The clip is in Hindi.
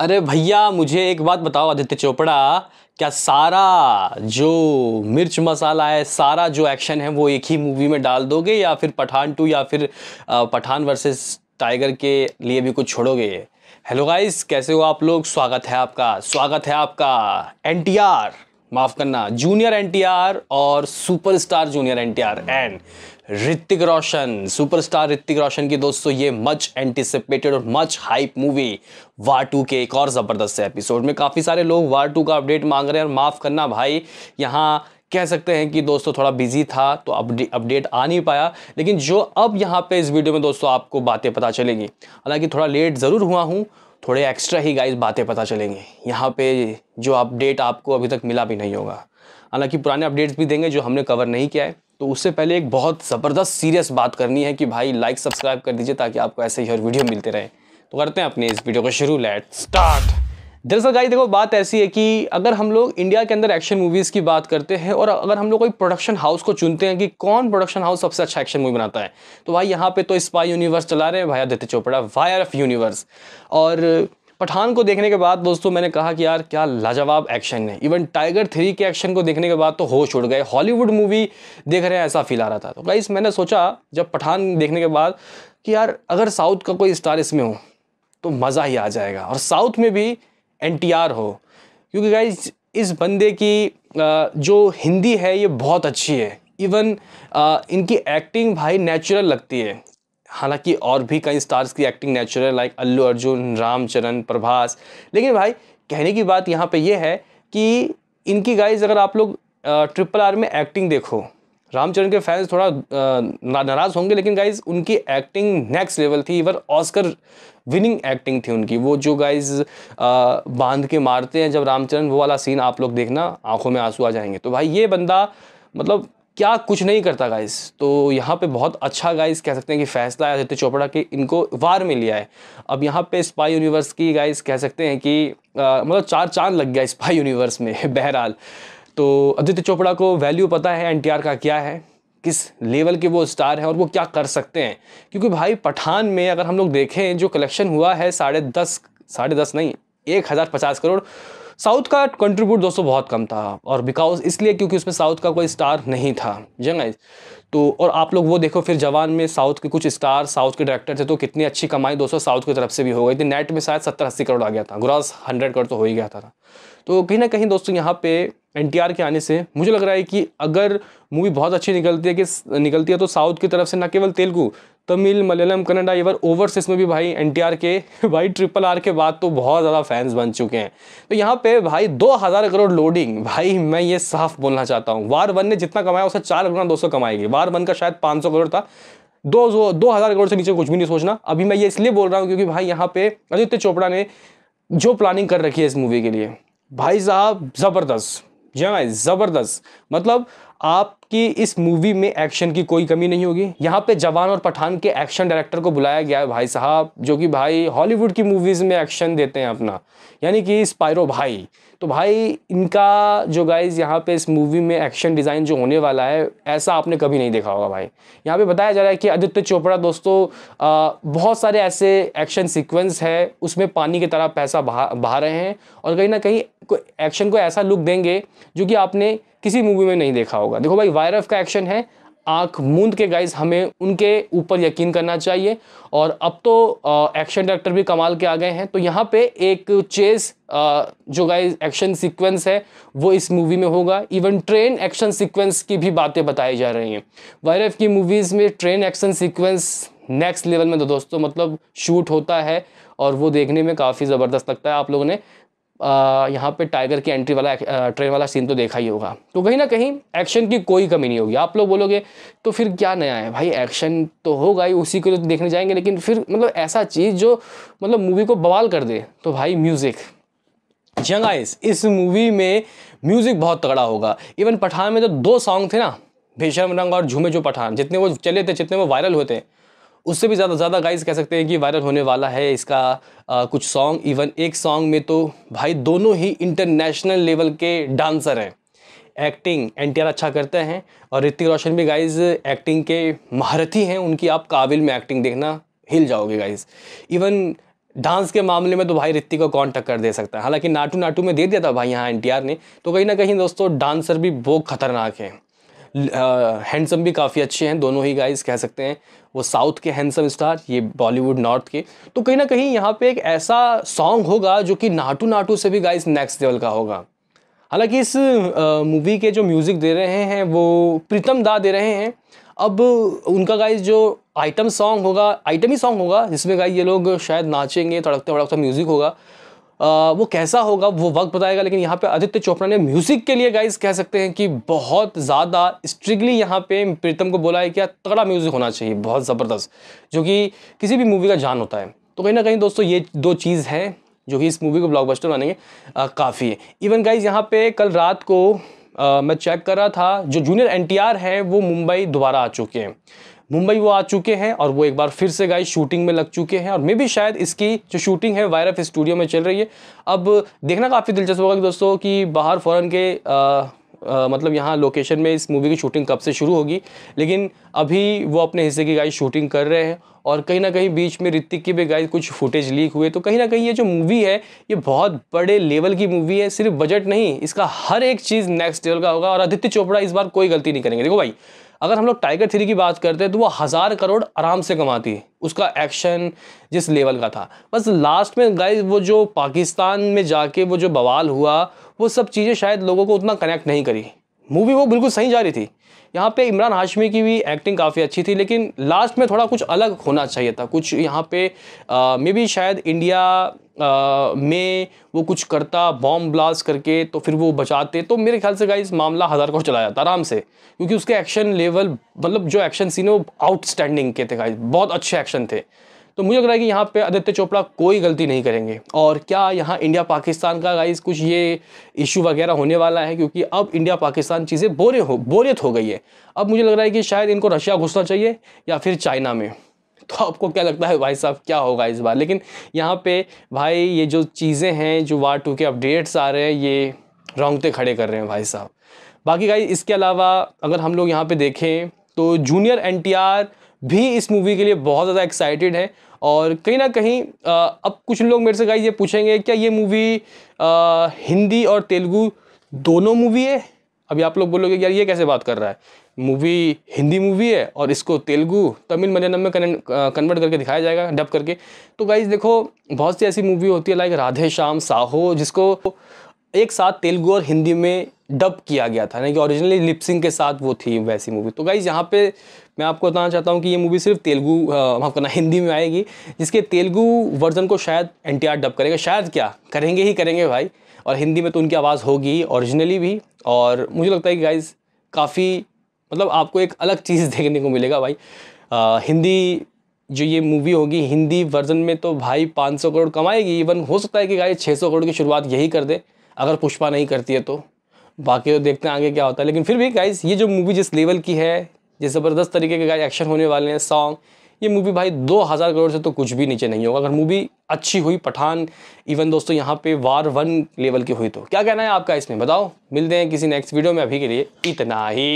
अरे भैया मुझे एक बात बताओ आदित्य चोपड़ा क्या सारा जो मिर्च मसाला है सारा जो एक्शन है वो एक ही मूवी में डाल दोगे या फिर पठान टू या फिर पठान वर्सेस टाइगर के लिए भी कुछ छोड़ोगे हेलो गाइस कैसे हो आप लोग स्वागत है आपका स्वागत है आपका एनटीआर माफ करना जूनियर एनटीआर और superstar junior NTR and Hrithik Roshan superstar Hrithik Roshan की दोस्तों ये मच एंटिसिपेटेड और much hype movie War two के एक और ज़बरदस्त एपिसोड में काफ़ी सारे लोग वार टू का अपडेट मांग रहे हैं और माफ़ करना भाई यहाँ कह सकते हैं कि दोस्तों थोड़ा बिजी था तो अपडेट आ नहीं पाया लेकिन जो अब यहाँ पे इस वीडियो में दोस्तों आपको बातें पता चलेंगी हालांकि थोड़ा लेट ज़रूर हुआ हूँ थोड़े एक्स्ट्रा ही गाइस बातें पता चलेंगी यहाँ पे जो अपडेट आपको अभी तक मिला भी नहीं होगा हालांकि पुराने अपडेट्स भी देंगे जो हमने कवर नहीं किया है तो उससे पहले एक बहुत ज़बरदस्त सीरियस बात करनी है कि भाई लाइक सब्सक्राइब कर दीजिए ताकि आपको ऐसे ही हर वीडियो मिलते रहे तो करते हैं अपने इस वीडियो को शुरू लेट स्टार्ट दरअसल गाई देखो बात ऐसी है कि अगर हम लोग इंडिया के अंदर एक्शन मूवीज़ की बात करते हैं और अगर हम लोग कोई प्रोडक्शन हाउस को चुनते हैं कि कौन प्रोडक्शन हाउस सबसे अच्छा एक्शन मूवी बनाता है तो भाई यहाँ पे तो स्पाई यूनिवर्स चला रहे हैं भाई Aditya Chopra Y R F universe और पठान को देखने के बाद दोस्तों मैंने कहा कि यार क्या लाजवाब एक्शन है इवन टाइगर थ्री के एक्शन को देखने के बाद तो होश उड़ गए हॉलीवुड मूवी देख रहे हैं ऐसा फील आ रहा था तो गाइस मैंने सोचा जब पठान देखने के बाद कि यार अगर साउथ का कोई स्टार इसमें हो तो मज़ा ही आ जाएगा और साउथ में भी एन हो क्योंकि गाइज इस बंदे की जो हिंदी है ये बहुत अच्छी है इवन इनकी एक्टिंग भाई नेचुरल लगती है हालांकि और भी कई स्टार्स की acting natural like Allu Arjun Ramcharan Prabhas लेकिन भाई कहने की बात यहाँ पे ये है कि इनकी गाइज अगर आप लोग ट्रिपल आर में एक्टिंग देखो रामचरण के फैंस थोड़ा नाराज़ होंगे लेकिन गाइज उनकी एक्टिंग नेक्स्ट लेवल थी इवर ऑस्कर विनिंग एक्टिंग थी उनकी वो जो गाइज बांध के मारते हैं जब रामचरण वो वाला सीन आप लोग देखना आंखों में आंसू आ जाएंगे तो भाई ये बंदा मतलब क्या कुछ नहीं करता गाइस तो यहाँ पे बहुत अच्छा गाइस कह सकते हैं कि फैसला आदित्य चोपड़ा के इनको वार में लिया है अब यहाँ पे स्पाई यूनिवर्स की गाइस कह सकते हैं कि आ, मतलब चार चांद लग गया स्पाई यूनिवर्स में बहरहाल तो आदित्य चोपड़ा को वैल्यू पता है एनटीआर का क्या है किस लेवल के वो स्टार हैं और वो क्या कर सकते हैं क्योंकि भाई पठान में अगर हम लोग देखें जो कलेक्शन हुआ है साढ़े दस साढ़े दस नहीं एक हज़ार पचास करोड़ साउथ का कंट्रीब्यूट दोस्तों बहुत कम था और बिकॉज इसलिए क्योंकि उसमें साउथ का कोई स्टार नहीं था जंगाइज हाँ तो और आप लोग वो देखो फिर जवान में साउथ के कुछ स्टार साउथ के डायरेक्टर थे तो कितनी अच्छी कमाई दोस्तों साउथ की तरफ से भी हो गई थी नेट में शायद सत्तर अस्सी करोड़ आ गया था ग्रॉस हंड्रेड करोड़ तो हो ही गया था तो कहीं ना कहीं दोस्तों यहाँ पे एन के आने से मुझे लग रहा है कि अगर मूवी बहुत अच्छी निकलती है कि निकलती है तो साउथ की तरफ से ना केवल तेलुगू तमिल मलयालम कन्नडा इवर ओवरसीज में भी भाई एन के भाई ट्रिपल आर के बाद तो बहुत ज़्यादा फैंस बन चुके हैं तो यहाँ पे भाई दो हज़ार करोड़ लोडिंग भाई मैं ये साफ बोलना चाहता हूँ वार वन ने जितना कमाया उसे चार गुना दो कमाएगी वार वन का शायद सौ करोड़ था दो दो हज़ार करोड़ से नीचे कुछ भी नहीं सोचना अभी मैं ये इसलिए बोल रहा हूँ क्योंकि भाई यहाँ पे आदित्य चोपड़ा ने जो प्लानिंग कर रखी है इस मूवी के लिए भाई साहब ज़बरदस्त जगह ज़बरदस्त मतलब आपकी इस मूवी में एक्शन की कोई कमी नहीं होगी यहाँ पे जवान और पठान के एक्शन डायरेक्टर को बुलाया गया है भाई साहब जो कि भाई हॉलीवुड की मूवीज़ में एक्शन देते हैं अपना यानी कि स्पायरो भाई तो भाई इनका जो गाइज यहाँ पे इस मूवी में एक्शन डिज़ाइन जो होने वाला है ऐसा आपने कभी नहीं देखा होगा भाई यहाँ पे बताया जा रहा है कि आदित्य चोपड़ा दोस्तों आ, बहुत सारे ऐसे एक्शन सिक्वेंस है उसमें पानी की तरह पैसा बहा बहा रहे हैं और कहीं ना कहीं एक्शन को ऐसा लुक देंगे जो कि आपने किसी मूवी में नहीं देखा होगा देखो भाई वायरफ का एक्शन है आंख मूंद के गाइज हमें उनके ऊपर यकीन करना चाहिए और अब तो एक्शन डायरेक्टर भी कमाल के आ गए हैं तो यहाँ पे एक चेस आ, जो गाइज एक्शन सीक्वेंस है वो इस मूवी में होगा इवन ट्रेन एक्शन सीक्वेंस की भी बातें बताई जा रही हैं वायरफ की मूवीज़ में train action sequence next level में तो दोस्तों मतलब शूट होता है और वो देखने में काफ़ी ज़बरदस्त लगता है आप लोगों ने यहाँ पे टाइगर की एंट्री वाला ट्रेन वाला सीन तो देखा ही होगा तो कहीं ना कहीं एक्शन की कोई कमी नहीं होगी आप लोग बोलोगे तो फिर क्या नया है भाई एक्शन तो होगा ही उसी को तो देखने जाएंगे लेकिन फिर मतलब ऐसा चीज़ जो मतलब मूवी को बवाल कर दे तो भाई म्यूज़िक जंगाइस इस मूवी में म्यूज़िक बहुत तगड़ा होगा इवन पठान में तो दो सॉन्ग थे ना भीषम रंग और झूमे जो पठान जितने वो चले थे जितने वो वायरल होते हैं उससे भी ज़्यादा ज़्यादा गाइज कह सकते हैं कि वायरल होने वाला है इसका आ, कुछ सॉन्ग इवन एक सॉन्ग में तो भाई दोनों ही इंटरनेशनल लेवल के डांसर हैं एक्टिंग एन अच्छा करते हैं और ऋतिक रोशन भी गाइज एक्टिंग के महारथी हैं उनकी आप काबिल में एक्टिंग देखना हिल जाओगे गाइज इवन डांस के मामले में तो भाई ऋतिक को कौन टक्कर दे सकता है हालांकि नाटू नाटू में दे दिया था भाई यहाँ एन ने तो कहीं ना कहीं दोस्तों डांसर भी वो खतरनाक हैं हैंडसम भी काफ़ी अच्छे हैं दोनों ही गाइस कह सकते हैं वो साउथ के हैंडसम स्टार ये बॉलीवुड नॉर्थ के तो कहीं ना कहीं यहाँ पे एक ऐसा सॉन्ग होगा जो कि नाटू नाटू से भी गाइस नेक्स्ट लेवल का होगा हालांकि इस मूवी के जो म्यूज़िक दे रहे हैं वो प्रीतम दा दे रहे हैं अब उनका गाइस जो आइटम सॉन्ग होगा आइटम ही सॉन्ग होगा जिसमें गाइस ये लोग शायद नाचेंगे तड़कते भड़कता म्यूज़िक होगा आ, वो कैसा होगा वो वक्त बताएगा लेकिन यहाँ पे आदित्य चोपड़ा ने म्यूज़िक के लिए गाइज कह सकते हैं कि बहुत ज़्यादा स्ट्रिक्टली यहाँ पे प्रीतम को बोला है कि तगड़ा म्यूज़िक होना चाहिए बहुत ज़बरदस्त जो कि किसी भी मूवी का जान होता है तो कहीं ना कहीं दोस्तों ये दो चीज़ है जो कि इस मूवी को ब्लॉकबस्टर बनाएंगे काफ़ी है इवन गाइज यहाँ पे कल रात को आ, मैं चेक कर रहा था जो जूनियर एन हैं वो मुंबई दोबारा आ चुके हैं मुंबई वो आ चुके हैं और वो एक बार फिर से गाइस शूटिंग में लग चुके हैं और मे भी शायद इसकी जो शूटिंग है वायरफ स्टूडियो में चल रही है अब देखना काफ़ी दिलचस्प होगा कि दोस्तों कि बाहर फ़ौरन के आ, आ, मतलब यहाँ लोकेशन में इस मूवी की शूटिंग कब से शुरू होगी लेकिन अभी वो अपने हिस्से की गाइस शूटिंग कर रहे हैं और कहीं ना कहीं बीच में ऋतिक की भी गाइस कुछ फुटेज लीक हुए तो कहीं ना कहीं ये जो मूवी है ये बहुत बड़े लेवल की मूवी है सिर्फ बजट नहीं इसका हर एक चीज़ नेक्स्ट लेवल का होगा और आदित्य चोपड़ा इस बार कोई गलती नहीं करेंगे देखो भाई अगर हम लोग टाइगर थ्री की बात करते हैं तो वो हज़ार करोड़ आराम से कमाती है उसका एक्शन जिस लेवल का था बस लास्ट में गाइस वो जो पाकिस्तान में जाके वो जो बवाल हुआ वो सब चीज़ें शायद लोगों को उतना कनेक्ट नहीं करी मूवी वो बिल्कुल सही जा रही थी यहाँ पे इमरान हाशमी की भी एक्टिंग काफ़ी अच्छी थी लेकिन लास्ट में थोड़ा कुछ अलग होना चाहिए था कुछ यहाँ पे मे बी शायद इंडिया में वो कुछ करता बॉम ब्लास्ट करके तो फिर वो बचाते तो मेरे ख्याल से गाइस मामला हज़ार को चला जाता आराम से क्योंकि उसके एक्शन लेवल मतलब जो एक्शन सीन है वो आउटस्टैंडिंग के थे गाइस बहुत अच्छे एक्शन थे तो मुझे लग रहा है कि यहाँ पे आदित्य चोपड़ा कोई गलती नहीं करेंगे और क्या यहाँ इंडिया पाकिस्तान का गाइस कुछ ये इशू वगैरह होने वाला है क्योंकि अब इंडिया पाकिस्तान चीज़ें बोरे हो बोरियत हो गई है अब मुझे लग रहा है कि शायद इनको रशिया घुसना चाहिए या फिर चाइना में तो आपको क्या लगता है भाई साहब क्या होगा इस बार लेकिन यहाँ पे भाई ये जो चीज़ें हैं जो वार टू के अपडेट्स आ रहे हैं ये रोंगते खड़े कर रहे हैं भाई साहब बाकी भाई इसके अलावा अगर हम लोग यहाँ पे देखें तो जूनियर एन भी इस मूवी के लिए बहुत ज़्यादा एक्साइटेड है और कहीं ना कहीं आ, अब कुछ लोग मेरे से गाई ये पूछेंगे क्या ये मूवी हिंदी और तेलुगू दोनों मूवी है अभी आप लोग बोलोगे यार ये कैसे बात कर रहा है मूवी हिंदी मूवी है और इसको तेलुगु तमिल मलयालम में कन्वर्ट करके दिखाया जाएगा डब करके तो गाइज देखो बहुत सी ऐसी मूवी होती है लाइक राधे श्याम साहो जिसको एक साथ तेलुगु और हिंदी में डब किया गया था यानी कि ओरिजिनली लिपसिंग के साथ वो थी वैसी मूवी तो गाइज यहाँ पे मैं आपको बताना चाहता हूँ कि ये मूवी सिर्फ तेलुगु माफ करना हिंदी में आएगी जिसके तेलुगु वर्जन को शायद एन डब करेगा शायद क्या करेंगे ही करेंगे भाई और हिंदी में तो उनकी आवाज़ होगी ओरिजिनली भी और मुझे लगता है कि गाइज काफ़ी मतलब आपको एक अलग चीज़ देखने को मिलेगा भाई आ, हिंदी जो ये मूवी होगी हिंदी वर्जन में तो भाई 500 करोड़ कमाएगी इवन हो सकता है कि गाइज 600 करोड़ की शुरुआत यही कर दे अगर पुष्पा नहीं करती है तो बाकी तो देखते हैं आगे क्या होता है लेकिन फिर भी गाइज ये जो मूवी जिस लेवल की है जिस ज़बरदस्त तरीके के गाइज एक्शन होने वाले हैं सॉन्ग ये मूवी भाई दो हज़ार करोड़ से तो कुछ भी नीचे नहीं होगा अगर मूवी अच्छी हुई पठान इवन दोस्तों यहाँ पे वार वन लेवल की हुई तो क्या कहना है आपका इसमें बताओ मिलते हैं किसी नेक्स्ट वीडियो में अभी के लिए इतना ही